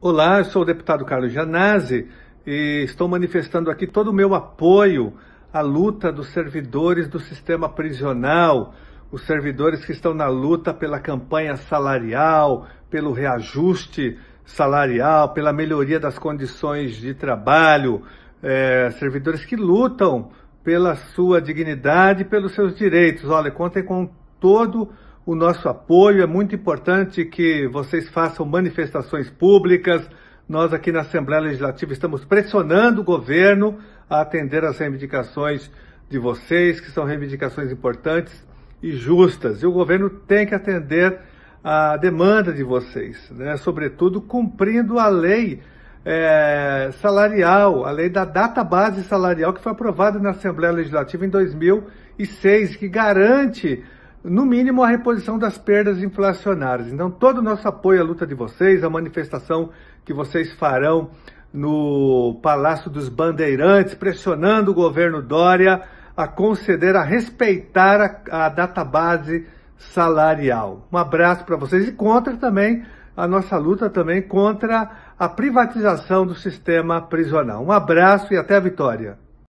Olá, eu sou o deputado Carlos Janazzi e estou manifestando aqui todo o meu apoio à luta dos servidores do sistema prisional, os servidores que estão na luta pela campanha salarial, pelo reajuste salarial, pela melhoria das condições de trabalho, é, servidores que lutam pela sua dignidade e pelos seus direitos. Olha, contem com todo o o nosso apoio. É muito importante que vocês façam manifestações públicas. Nós aqui na Assembleia Legislativa estamos pressionando o governo a atender às reivindicações de vocês, que são reivindicações importantes e justas. E o governo tem que atender à demanda de vocês, né? sobretudo cumprindo a lei é, salarial, a lei da data base salarial que foi aprovada na Assembleia Legislativa em 2006, que garante no mínimo, a reposição das perdas inflacionárias. Então, todo o nosso apoio à luta de vocês, à manifestação que vocês farão no Palácio dos Bandeirantes, pressionando o governo Dória a conceder, a respeitar a, a data base salarial. Um abraço para vocês e contra também a nossa luta também contra a privatização do sistema prisional. Um abraço e até a vitória.